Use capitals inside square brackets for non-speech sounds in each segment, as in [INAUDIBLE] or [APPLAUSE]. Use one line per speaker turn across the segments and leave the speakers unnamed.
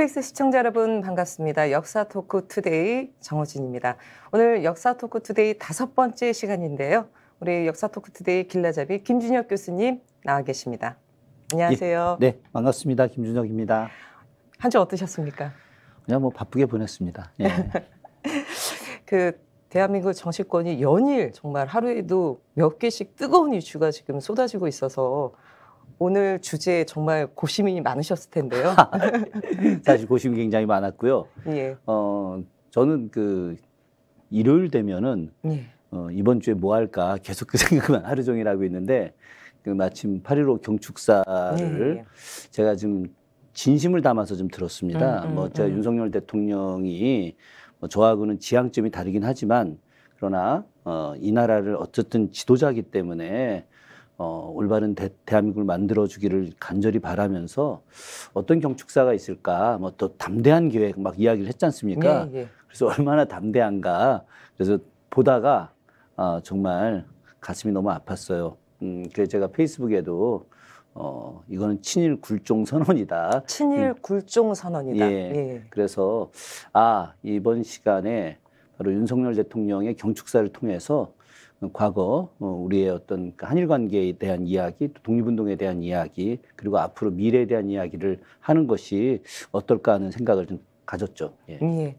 스페이스 시청자 여러분 반갑습니다. 역사 토크 투데이 정호진입니다. 오늘 역사 토크 투데이 다섯 번째 시간인데요. 우리 역사 토크 투데이 길라잡이 김준혁 교수님 나와 계십니다. 안녕하세요. 예,
네, 반갑습니다. 김준혁입니다.
한 주 어떠셨습니까?
그냥 뭐 바쁘게 보냈습니다. 예.
[LAUGHS] 그 대한민국 정치권이 연일 정말 하루에도 몇 개씩 뜨거운 이슈가 지금 쏟아지고 있어서 오늘 주제에 정말 고심이 많으셨을 텐데요. [LAUGHS]
사실 고심이 굉장히 많았고요. 예. 어, 저는 그 일요일 되면은 예. 어, 이번 주에 뭐 할까 계속 그 [LAUGHS] 생각만 하루 종일 하고 있는데 그 마침 8.15 경축사를 예, 예, 예. 제가 지금 진심을 담아서 좀 들었습니다. 음, 음, 뭐 제가 음. 윤석열 대통령이 뭐 저하고는 지향점이 다르긴 하지만 그러나 어, 이 나라를 어쨌든 지도자기 때문에 어, 올바른 대, 대 한민국을 만들어주기를 간절히 바라면서 어떤 경축사가 있을까, 뭐 또 담대한 계획막 이야기를 했지 않습니까? 네, 네. 그래서 얼마나 담대한가. 그래서 보다가 어, 정말 가슴이 너무 아팠어요. 음, 그래서 제가 페이스북에도 어, 이거는 친일 굴종 선언이다.
친일 음. 굴종 선언이다. 예, 예.
그래서 아, 이번 시간에 바로 윤석열 대통령의 경축사를 통해서 과거 어, 우리의 어떤 그 한일 관계에 대한 이야기, 독립운동에 대한 이야기, 그리고 앞으로 미래에 대한 이야기를 하는 것이 어떨까 하는 생각을 좀 가졌죠.
예. 예.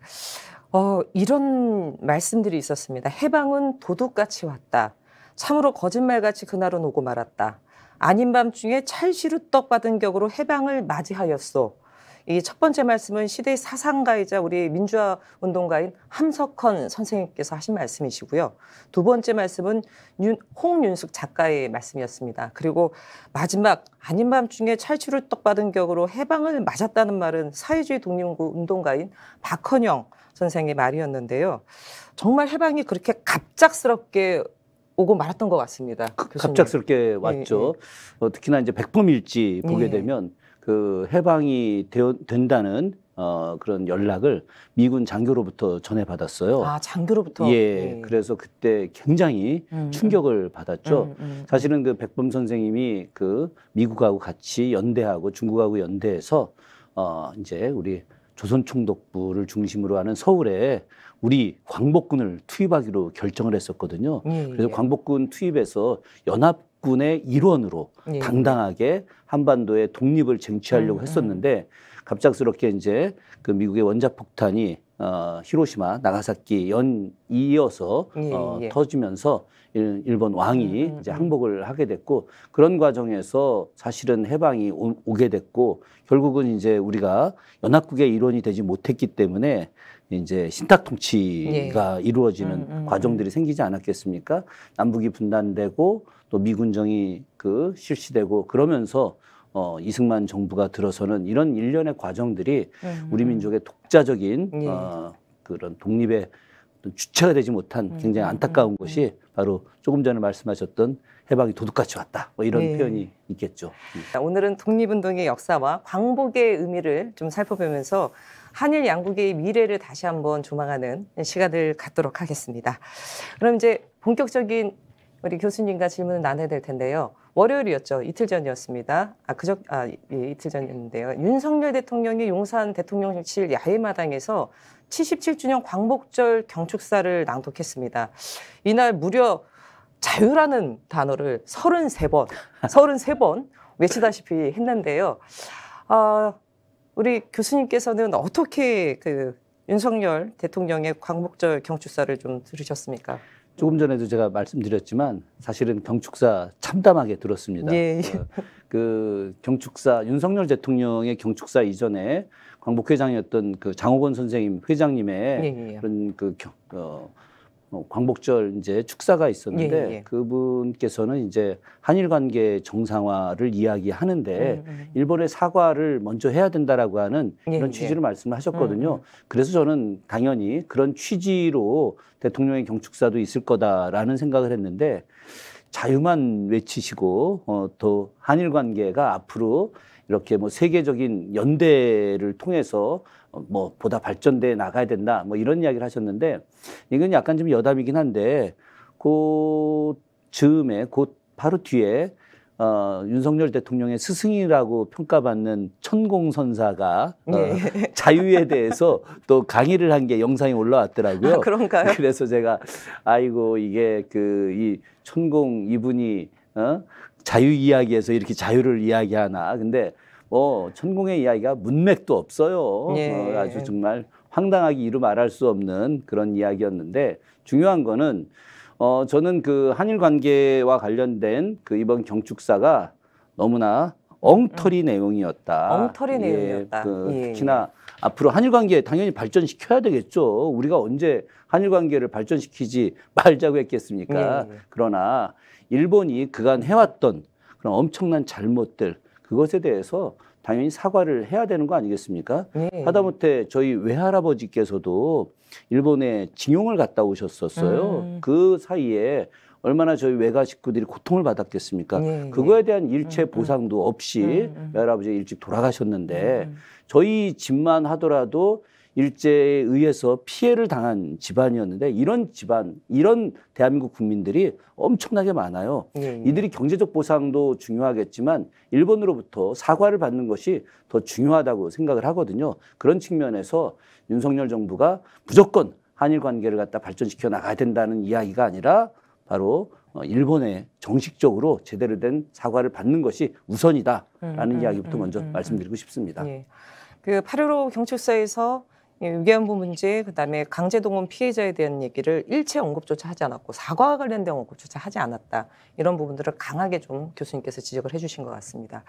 어, 이런 말씀들이 있었습니다. 해방은 도둑같이 왔다. 참으로 거짓말같이 그날은 오고 말았다. 아닌 밤중에 찰시루 떡 받은 격으로 해방을 맞이하였소. 이첫 번째 말씀은 시대의 사상가이자 우리 민주화 운동가인 함석헌 선생님께서 하신 말씀이시고요. 두 번째 말씀은 윤, 홍윤숙 작가의 말씀이었습니다. 그리고 마지막 아닌 밤중에 찰추를 떡받은 격으로 해방을 맞았다는 말은 사회주의 독립운동 운동가인 박헌영 선생의 말이었는데요. 정말 해방이 그렇게 갑작스럽게 오고 말았던 것 같습니다. 교수님. 갑작스럽게
예, 왔죠. 예, 예. 어, 특히나 이제 백범일지 보게 예. 되면 그 해방이 되어, 된다는 어, 그런 연락을 미군 장교로부터 전해 받았어요. 아,
장교로부터? 예.
예. 그래서 그때 굉장히 음, 음. 충격을 받았죠. 음, 음, 사실은 그 백범 선생님이 그 미국하고 같이 연대하고 중국하고 연대해서 어, 이제 우리 조선총독부를 중심으로 하는 서울에 우리 광복군을 투입하기로 결정을 했었거든요. 예, 그래서 예. 광복군 투입에서 연합 국군의 일원으로 예. 당당하게 한반도의 독립을 쟁취하려고 음, 음. 했었는데 갑작스럽게 이제 그 미국의 원자폭탄이 어, 히로시마, 나가사키 연 이어서 예, 어, 예. 터지면서 일, 본 왕이 음, 음 이제 음. 항복을 하게 됐고 그런 과정에서 사실은 해방이 오, 게 됐고 결국은 이제 우리가 연합국의 일원이 되지 못했기 때문에 이제 신탁 통치가 예. 이루어지는 음, 음, 과정들이 생기지 않았겠습니까? 남북이 분단되고 또 미군정이 그 실시되고 그러면서 어, 이승만 정부가 들어서는 이런 일련의 과정들이 음. 우리 민족의 독자적인 예. 어, 그런 독립의 주체가 되지 못한 음, 굉장히 음, 안타까운 음, 것이 바로
조금 전에 말씀하셨던 해방이 도둑같이 왔다. 뭐 이런 네. 표현이 있겠죠. 오늘은 독립운동의 역사와 광복의 의미를 좀 살펴보면서 한일 양국의 미래를 다시 한번 조망하는 시간을 갖도록 하겠습니다. 그럼 이제 본격적인 우리 교수님과 질문을 나눠야 될 텐데요. 월요일이었죠. 이틀 전이었습니다. 아, 그저, 아, 예, 이틀 전이었는데요. 윤석열 대통령이 용산 대통령실 야외마당에서 77주년 광복절 경축사를 낭독했습니다. 이날 무려 자유라는 단어를 33번, 33번 [LAUGHS] 외치다시피 했는데요. 아, 우리 교수님께서는 어떻게 그 윤석열 대통령의 광복절 경축사를 좀 들으셨습니까?
조금 전에도 제가 말씀드렸지만 사실은 경축사 참담하게 들었습니다. 예. 어, 그 경축사 윤석열 대통령의 경축사 이전에 광복회장이었던 그 장호건 선생님 회장님의 예. 예, 예. 그런 그 경, 어, 어, 광복절 이제 축사가 있었는데 예, 예, 예. 그분께서는 이제 한일 관계 정상화를 이야기하는데 음, 음. 음. 일본의 사과를 먼저 해야 된다라고 하는 예, 이런 예. 취지를 말씀을 하셨거든요. 음, 음, 그래서 저는 당연히 그런 취지로 대통령의 경축사도 있을 거다라는 생각을 했는데 자유만 외치시고 어, 또 한일 관계가 앞으로 이렇게 뭐 세계적인 연대를 통해서 뭐 보다 발전돼 나가야 된다 뭐 이런 이야기를 하셨는데 이건 약간 좀 여담이긴 한데 그 즈음에 곧 바로 뒤에 어, 윤석열 대통령의 스승이라고 평가받는 천공선사가 어, 예, 예. 자유에 대해서 또 강의를 한 게 영상이 올라왔더라고요. 아, 그런가요? [LAUGHS] 그래서 제가 아이고 이게 그 이 천공 이분이 어? 자유 이야기에서 이렇게 자유를 이야기하나. 근데 뭐 천공의 이야기가 문맥도 없어요. 어, 예. 어, 아주 정말 황당하기 이루 말할 수 없는 그런 이야기였는데 중요한 거는 어 저는 그 한일 관계와 관련된 그 이번 경축사가 너무나 엉터리 음. 내용이었다. 엉터리 예, 내용이었다. 그 예. 특히나 앞으로 한일 관계 당연히 발전시켜야 되겠죠. 우리가 언제 한일 관계를 발전시키지 말자고 했겠습니까? 예. 그러나 일본이 그간 해왔던 그런 엄청난 잘못들 그것에 대해서 당연히 사과를 해야 되는 거 아니겠습니까? 네. 하다못해 저희 외할아버지께서도 일본에 징용을 갔다 오셨었어요. 음. 그 사이에 얼마나 저희 외가 식구들이 고통을 받았겠습니까? 네. 네. 그거에 대한 일체 음, 음. 보상도 없이 음, 외할아버지 일찍 돌아가셨는데 저희 집만 하더라도 일제에 의해서 피해를 당한 집안이었는데 이런 집안, 이런 대한민국 국민들이 엄청나게 많아요. 네, 네. 이들이 경제적 보상도 중요하겠지만 일본으로부터 사과를 받는 것이 더 중요하다고 생각을 하거든요. 그런 측면에서 윤석열 정부가 무조건 한일 관계를 갖다 발전시켜 나가야 된다는 이야기가 아니라 바로 어, 일본에 정식적으로 제대로 된 사과를 받는 것이 우선이다라는 음, 음, 이야기부터 음, 먼저 음, 음. 말씀드리고 싶습니다.
예. 그8.15 경찰서에서 위괴한부 예, 문제, 그다음에 강제동원 피해자에 대한 얘기를 일체 언급조차 하지 않았고 사과와 관련된 언급조차 하지 않았다. 이런 부분들을 강하게 좀 교수님께서 지적을 해주신 것 같습니다.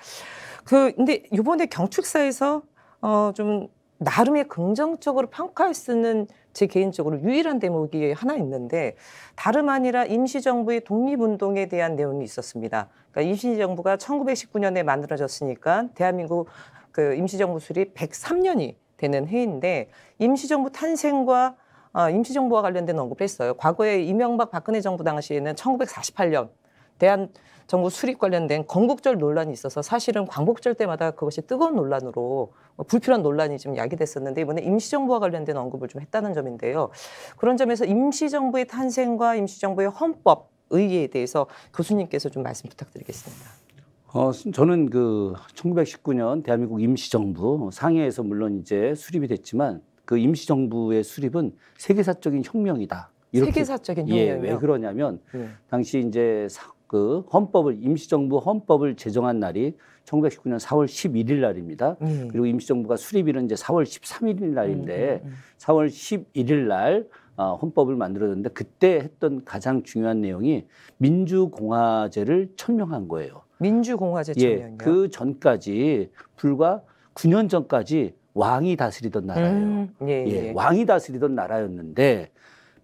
그 근데 이번에 경축사에서 어 좀 나름의 긍정적으로 평가할 수는 있제 개인적으로 유일한 대목이 하나 있는데 다름 아니라 임시정부의 독립운동에 대한 내용이 있었습니다. 그러니까 임시정부가 1919년에 만들어졌으니까 대한민국 그 임시정부 수립 103년이 되는 해인데 임시정부 탄생과 어, 임시정부와 관련된 언급을 했어요. 과거에 이명박 박근혜 정부 당시에는 1948년 대한 정부 수립 관련된 건국절 논란이 있어서 사실은 광복절 때마다 그것이 뜨거운 논란으로 뭐 불필요한 논란이 좀 야기됐었는데 이번에 임시정부와 관련된 언급을 좀 했다는 점인데요. 그런 점에서 임시정부의 탄생과 임시정부의 헌법 의의에 대해서 교수님께서 좀 말씀 부탁드리겠습니다.
어, 저는 그 1919년 대한민국 임시정부 상해에서 물론 이제 수립이 됐지만 그 임시정부의 수립은 세계사적인 혁명이다. 이렇게. 세계사적인 혁명이요. 예, 왜 그러냐면 네. 당시 이제 그 헌법을 임시정부 헌법을 제정한 날이 1919년 4월 11일 날입니다. 음. 그리고 임시정부가 수립일은 이제 4월 13일 날인데 음, 4월 음, 음, 음. 11일 날 어, 헌법을 만들었는데 그때 했던 가장 중요한 내용이 민주공화제를 천명한 거예요.
민주공화제 예, 그
전까지 불과 9년 전까지 왕이 다스리던 나라예요. 음, 예, 예, 예, 왕이 다스리던 나라였는데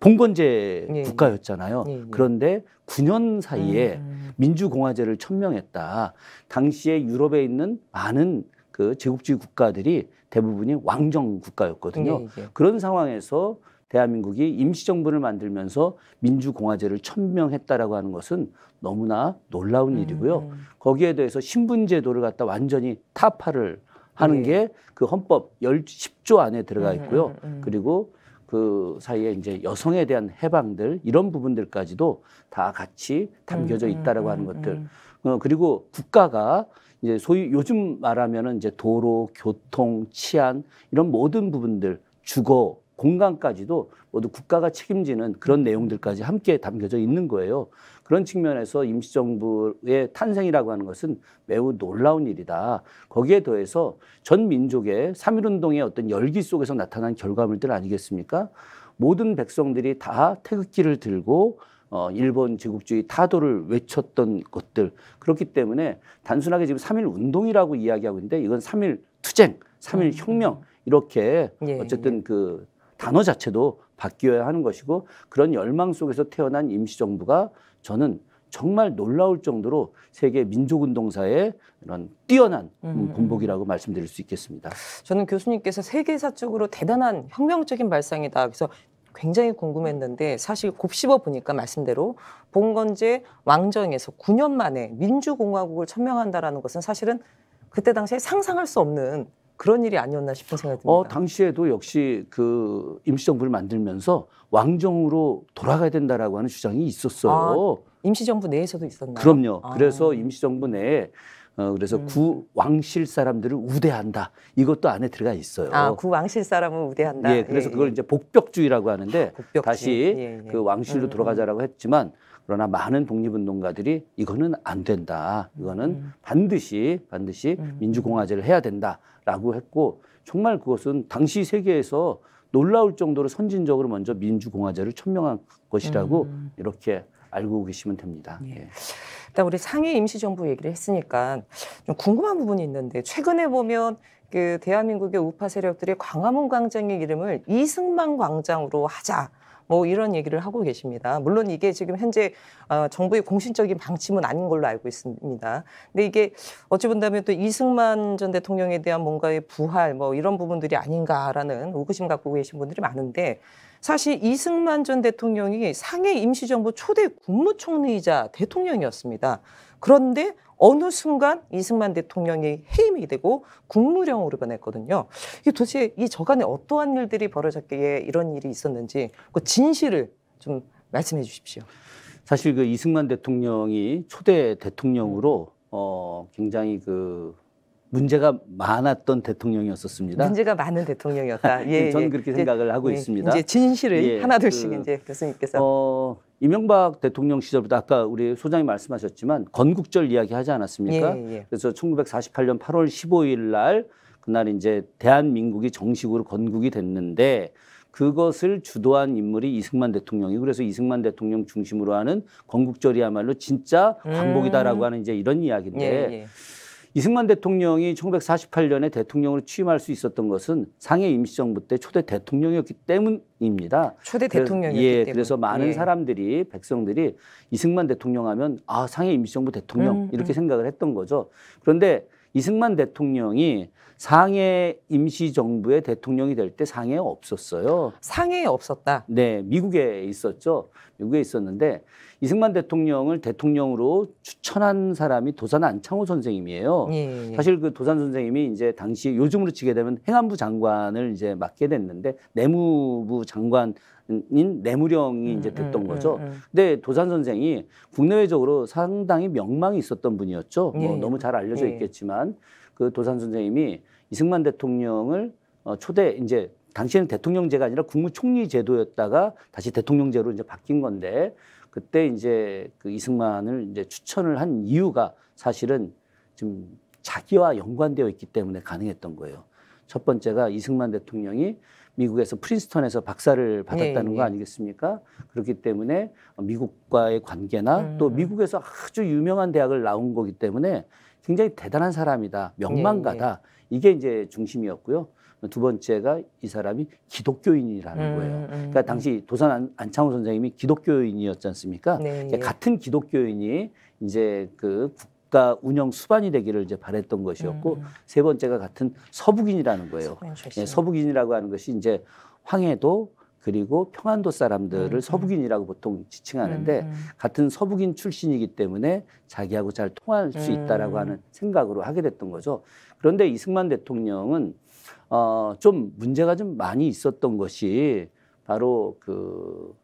봉건제 예, 예. 국가였잖아요. 예, 예. 그런데 9년 사이에 음, 음. 민주공화제를 천명했다. 당시에 유럽에 있는 많은 그 제국주의 국가들이 대부분이 왕정 국가였거든요. 그런 상황에서 대한민국이 임시정부를 만들면서 민주공화제를 천명했다라고 하는 것은 너무나 놀라운 음. 일이고요. 음. 거기에 대해서 신분제도를 갖다 완전히 타파를 하는 네. 예. 게그 헌법 열 십조 안에 들어가 음, 음, 있고요. 음. 그리고 그 사이에 이제 여성에 대한 해방들 이런 부분들까지도 다 같이 담겨져 있다라고 하는 것들. 어, 그리고 국가가 이제 소위 요즘 말하면은 이제 도로, 교통, 치안 이런 모든 부분들 주거 공간까지도 모두 국가가 책임지는 그런 내용들까지 함께 담겨져 있는 거예요. 그런 측면에서 임시정부의 탄생이라고 하는 것은 매우 놀라운 일이다. 거기에 더해서 전 민족의 삼일운동의 어떤 열기 속에서 나타난 결과물들 아니겠습니까? 모든 백성들이 다 태극기를 들고 어, 일본 제국주의 타도를 외쳤던 것들. 그렇기 때문에 단순하게 지금 삼일 운동이라고 이야기하고 있는데 이건 삼일 투쟁, 삼일 혁명 음. 이렇게 예, 어쨌든 예. 그 단어 자체도 바뀌어야 하는 것이고 그런 열망 속에서 태어난 임시정부가 저는 정말 놀라울 정도로 세계 민족운동사의 이런 뛰어난 음. 본보기라고 음, 음. 말씀드릴 수 있겠습니다.
저는 교수님께서 세계사 적으로 대단한 혁명적인 발상이다. 그래서 굉장히 궁금했는데 사실 곱씹어 보니까 말씀대로 봉건제 왕정에서 9년 만에 민주공화국을 천명한다라는 것은 사실은 그때 당시에 상상할 수 없는 그런 일이 아니었나 싶은 생각이 어,
듭니다. 어, 당시에도 역시 그 임시정부를 만들면서 왕정으로 돌아가야 된다라고 하는 주장이 있었어요. 아,
임시정부 내에서도 있었나요? 그럼요. 아. 그래서
임시정부 내에 어, 그래서 음. 구 왕실 사람들을 우대한다. 이것도 안에 들어가 있어요. 아, 구
왕실 사람을 우대한다. 예, 그래서 예, 그걸 예.
이제 복벽주의라고 하는데 아, 복벽주의. 다시 예, 예. 그 왕실로 음, 음. 돌아가자라고 했지만 그러나 많은 독립운동가들이 이거는 안 된다. 이거는 음. 반드시 반드시 음. 민주공화제를 해야 된다라고 했고 정말 그것은 당시 세계에서 놀라울 정도로 선진적으로 먼저 민주공화제를 천명한 것이라고 음. 이렇게 알고 계시면
됩니다. 예. 예. 일단 우리 상해 임시정부 얘기를 했으니까 좀 궁금한 부분이 있는데 최근에 보면 그 대한민국의 우파 세력들이 광화문 광장의 이름을 이승만 광장으로 하자. 뭐 이런 얘기를 하고 계십니다. 물론 이게 지금 현재 어, 정부의 공신적인 방침은 아닌 걸로 알고 있습니다. 근데 이게 어찌 본다면 또 이승만 전 대통령에 대한 뭔가의 부활 뭐 이런 부분들이 아닌가라는 의구심 갖고 계신 분들이 많은데 사실 이승만 전 대통령이 상해 임시정부 초대 국무총리이자 대통령이었습니다. 그런데 어느 순간 이승만 대통령이 해임이 되고 국무령으로 변했거든요. 이 도대체 이 저간에 어떠한 일들이 벌어졌기에 이런 일이 있었는지 그 진실을 좀 말씀해 주십시오. 사실 그 이승만
대통령이 초대 대통령으로 어 굉장히 그 문제가 많았던 대통령이었었습니다.
문제가 많은 대통령이었다. [LAUGHS] 예, 예, 저는 예, 그렇게 예, 생각을 하고 예, 있습니다. 이제 진실을 예, 하나둘씩 그, 이제 교수님께서
어, 이명박 대통령 시절부터 아까 우리 소장이 말씀하셨지만 건국절 이야기 하지 않았습니까? 예, 예. 그래서 1948년 8월 15일 날 그날 이제 대한민국이 정식으로 건국이 됐는데 그것을 주도한 인물이 이승만 대통령이 그래서 이승만 대통령 중심으로 하는 건국절이야말로 진짜 광복이다라고 음. 하는 이제 이런 이야기인데 이승만 대통령이 1948년에 대통령으로 취임할 수 있었던 것은 상해 임시정부 때 초대 대통령이었기 때문입니다. 초대 대통령이기 예, 때문에. 그래서 많은 예. 사람들이 백성들이 이승만 대통령 하면 아 상해 임시정부 대통령 음, 이렇게 음. 생각을 했던 거죠. 그런데 이승만 대통령이 상해 임시정부의 대통령이 될 때 상해에 없었어요. 상해에 없었다? 네, 미국에 있었죠. 미국에 있었는데 이승만 대통령을 대통령으로 추천한 사람이 도산 안창호 선생님이에요. 예, 예, 예. 사실 그 도산 선생님이 이제 당시 에 요즘으로 치게 되면 행안부 장관을 이제 맡게 됐는데 내무부 장관 인 내무령이 음, 이제 음, 됐던 음, 거죠. 음, 근데 도산 선생이 국내외적으로 상당히 명망이 있었던 분이었죠. 뭐 예, 뭐 너무 잘 알려져 예. 있겠지만 그 도산 선생님이 이승만 대통령을 어, 초대 이제 당시에는 대통령제가 아니라 국무총리 제도였다가 다시 대통령제로 이제 바뀐 건데 그때 이제 그 이승만을 이제 추천을 한 이유가 사실은 지금 자기와 연관되어 있기 때문에 가능했던 거예요. 첫 번째가 이승만 대통령이 미국에서 프린스턴에서 박사를 예, 받았다는 예, 예. 거 아니겠습니까? 그렇기 때문에 미국과의 관계나 음. 또 미국에서 아주 유명한 대학을 나온 거기 때문에 굉장히 대단한 사람이다, 명망가다. 예, 예. 이게 이제 중심이었고요. 두 번째가 이 사람이 기독교인이라는 음, 거예요. 음, 그러니까 음. 당시 도산 안창호 선생님이 기독교인이었지 않습니까? 네, 예. 같은 기독교인이 이제 그 국가 운영 수반이 되기를 이제 바랬던 것이었고 음, 음. 세 번째가 같은 서북인이라는 거예요. 예, 서북인이라고 하는 것이 이제 황해도 그리고 평안도 사람들을 음. 음. 서북인이라고 보통 지칭하는데 음, 음. 같은 서북인 출신이기 때문에 자기하고 잘 통할 수 있다라고 음. 하는 생각으로 하게 됐던 거죠. 그런데 이승만 대통령은 어, 좀 문제가 좀 많이 있었던 것이 바로 그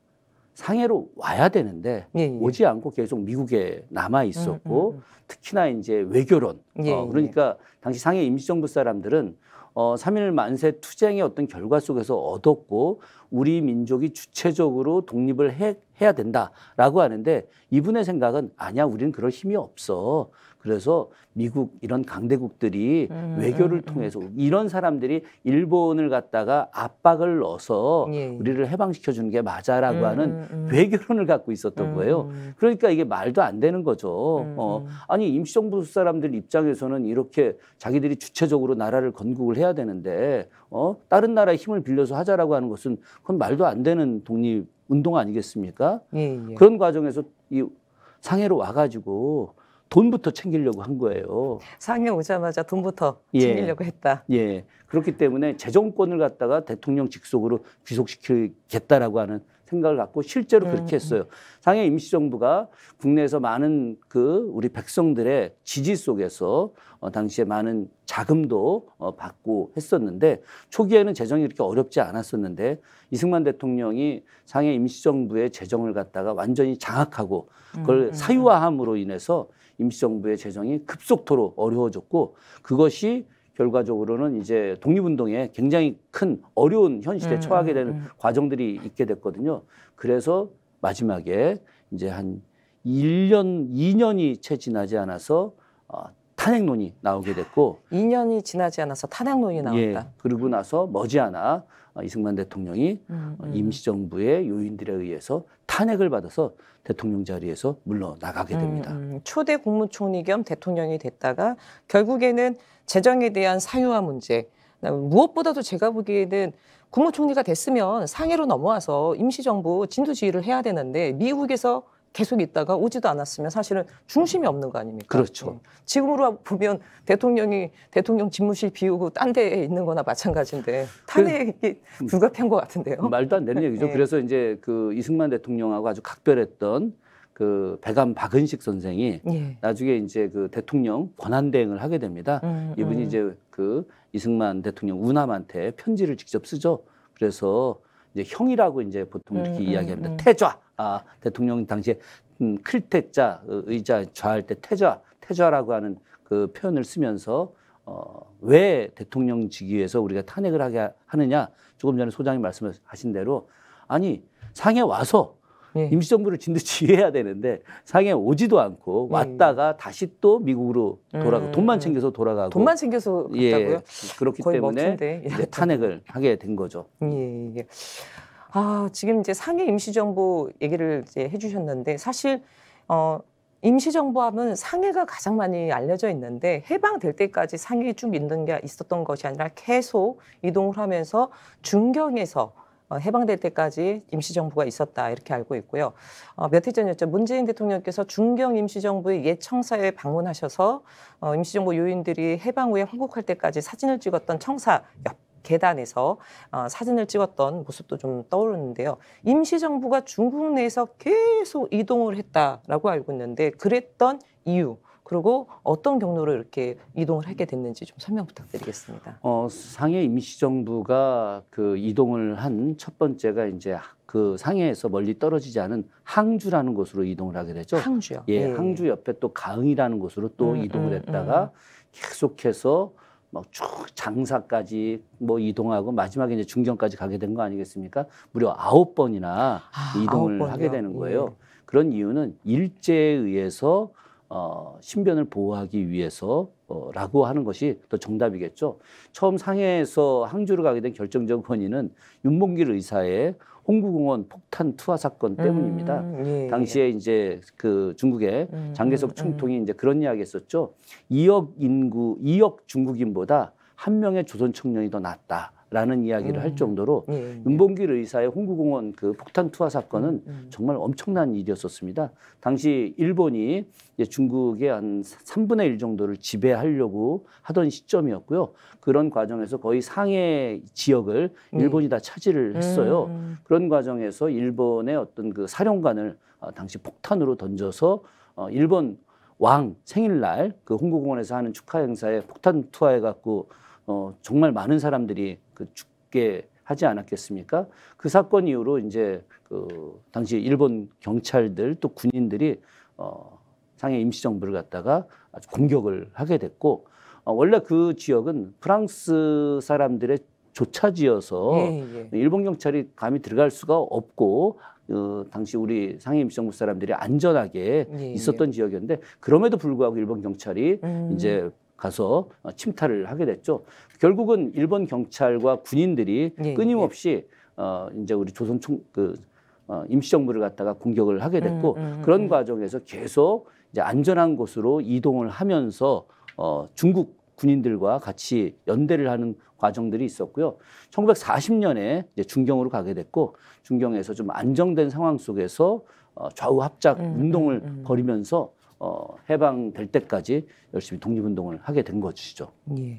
상해로 와야 되는데 예, 예. 오지 않고 계속 미국에 남아 있었고 음, 음, 음. 특히나 이제 외교론 어, 예, 어, 그러니까 당시 상해 임시정부 사람들은 어, 3.1 만세 투쟁의 어떤 결과 속에서 얻었고 우리 민족이 주체적으로 독립을 해, 해야 된다라고 하는데 이분의 생각은 아니야 우리는 그럴 힘이 없어 그래서 미국 이런 강대국들이 음, 외교를 음, 음. 통해서 음. 이런 사람들이 일본을 갖다가 압박을 넣어서 예. 예. 우리를 해방시켜 주는 게 맞아라고 음, 하는 음, 외교론을 갖고 있었던 거예요. 그러니까 이게 말도 안 되는 거죠. 어, 아니 임시정부 사람들 입장에서는 이렇게 자기들이 주체적으로 나라를 건국을 해야 되는데 어, 다른 나라의 힘을 빌려서 하자라고 하는 것은 그건 말도 안 되는 독립 운동 아니겠습니까? 예, 예. 그런 과정에서 이 상해로 와가지고 돈부터 챙기려고 한 거예요. 상해 오자마자 돈부터 예. 챙기려고 했다. 예. 그렇기 때문에 재정권을 갖다가 대통령 직속으로 귀속시키겠다라고 하는 생각을 갖고 실제로 그렇게 음, 음. 했어요. 상해 임시정부가 국내에서 많은 그 우리 백성들의 지지 속에서 어, 당시에 많은 자금도 어, 받고 했었는데 초기에는 재정이 이렇게 어렵지 않았었는데 이승만 대통령이 상해 임시정부의 재정을 갖다가 완전히 장악하고 그걸 음, 사유화함으로 인해서 임시정부의 재정이 급속도로 어려워졌고 그것이 결과적으로는 이제 독립운동에 굉장히 큰 어려운 현실에 음, 처하게 음, 되는 음. 과정들이 있게 됐거든요. 그래서 마지막에 이제 한 1년, 2년이 채 지나지 않아서 어, 탄핵론이 나오게 됐고
2년이 지나지 않아서 탄핵론이 예, 나왔다. 예,
그리고 나서 머지않아 어, 이승만 대통령이 음, 어, 음. 임시정부의 요인들에 의해서 탄핵을 받아서 대통령 자리에서
물러나가게 음, 됩니다. 음, 초대 국무총리 겸 대통령이 됐다가 결국에는 재정에 대한 사유화 문제 무엇보다도 제가 보기에는 국무총리가 됐으면 상해로 넘어와서 임시정부 진두지휘를 해야 되는데 미국에서 계속 있다가 오지도 않았으면 사실은 중심이 없는 거 아닙니까? 그렇죠. 예. 지금으로 보면 대통령이 대통령 집무실 비우고 딴 데에 있는 거나 마찬가지인데 탄핵이 그, 음. 불가피한 것 같은데요. 말도 안 되는 예. 얘기죠. 네. 그래서
이제 그 이승만 대통령하고 아주 각별했던 그 배감 박은식 선생이 예. 나중에 이제 그 대통령 권한 대행을 하게 됩니다. 음, 이분이 음. 이제 그 이승만 대통령 우남한테 편지를 직접 쓰죠. 그래서 이제 형이라고 이제 보통 이렇게 음, 음, 이야기합니다. 음, 태좌. 아, 대통령 당시에 음, 클태자 의자 좌할 때 태좌, 태좌라고 하는 그 표현을 쓰면서 어, 왜 대통령 직위에서 우리가 탄핵을 하게 하느냐? 조금 전에 소장이 말씀하신 대로 아니 상에 와서 예. 임시정부를 진 듯이 해야 되는데 상해 오지도 않고 음. 왔다가 다시 또 미국으로 돌아가 음. 돈만 챙겨서 돌아가고 돈만
챙겨서 예, 갔다고요? 예, 그렇기 뭐 때문에 이제
탄핵을 하게 된 거죠.
예, 예. 아 지금 이제 상해 임시정부 얘기를 이제 해주셨는데 사실 어. 임시정부 하면 상해가 가장 많이 알려져 있는데 해방될 때까지 상해에 쭉 있는 게 있었던 것이 아니라 계속 이동을 하면서 중경에서 어, 해방될 때까지 임시정부가 있었다 이렇게 알고 있고요. 어, 며칠 전이었죠. 문재인 대통령께서 중경 임시정부의 옛 청사에 방문하셔서 어, 임시정부 요인들이 해방 후에 환국할 때까지 사진을 찍었던 청사 옆 계단에서 어, 사진을 찍었던 모습도 좀 떠오르는데요. 임시정부가 중국 내에서 계속 이동을 했다라고 알고 있는데 그랬던 이유 그리고 어떤 경로로 이렇게 이동을 하게 됐는지 좀 설명 부탁드리겠습니다.
어, 상해 임시정부가 그 이동을 한 첫 번째가 이제 그 상해에서 멀리 떨어지지 않은 항주라는 곳으로 이동을 하게 되죠. 항주요. 예, 예. 항주 옆에 또 가흥이라는 곳으로 또 음, 이동을 음, 했다가 음. 계속해서 막 쭉 장사까지 뭐 이동하고 마지막에 이제 중경까지 가게 된 거 아니겠습니까? 무려 아홉 번이나 아, 이동을 9번이요? 하게 되는 예. 거예요. 예. 그런 이유는 일제에 의해서 어, 신변을 보호하기 위해서라고 어, 하는 것이 더 정답이겠죠. 처음 상해에서 항주로 가게 된 결정적 원인은 윤봉길 의사의 홍구공원 폭탄 투하 사건 음, 때문입니다. 음, 예, 당시에 이제 그 중국의 음, 장개석 총통이 음. 음. 이제 그런 이야기 했었죠. 2억 인구, 2억 중국인보다 한 명의 조선 청년이 더 낫다. 라는 이야기를 음. 할 정도로 예, 예. 윤봉길 의사의 홍구공원 그 폭탄 투하 사건은 음, 음. 정말 엄청난 일이었었습니다. 당시 일본이 중국의 한 3분의 1 정도를 지배하려고 하던 시점이었고요. 그런 과정에서 거의 상해 지역을 예. 일본이 예. 다 차지를 음, 했어요. 음. 그런 과정에서 일본의 어떤 그 사령관을 어, 당시 폭탄으로 던져서 어, 일본 왕 생일날 그 홍구공원에서 하는 축하 행사에 폭탄 투하해 갖고 어, 정말 많은 사람들이 그 죽게 하지 않았겠습니까? 그 사건 이후로 이제 그 당시 일본 경찰들 또 군인들이 어, 상해 임시정부를 갖다가 아주 공격을 하게 됐고 어, 원래 그 지역은 프랑스 사람들의 조차지어서 예, 예. 일본 경찰이 감히 들어갈 수가 없고 어, 당시 우리 상해 임시정부 사람들이 안전하게 예, 예, 있었던 지역이었는데 그럼에도 불구하고 일본 경찰이 음. 이제 가서 어, 침탈을 하게 됐죠. 결국은 일본 경찰과 군인들이 예, 끊임없이 예. 어, 이제 우리 조선 총그 어, 임시정부를 갖다가 공격을 하게 됐고 음, 음, 그런 음. 과정에서 계속 이제 안전한 곳으로 이동을 하면서 어, 중국 군인들과 같이 연대를 하는 과정들이 있었고요. 1940년에 이제 중경으로 가게 됐고 중경에서 좀 안정된 상황 속에서 어, 좌우 합작 음, 운동을 음, 음. 벌이면서 어, 해방될 때까지 열심히 독립운동을 하게 된 것이죠.
예.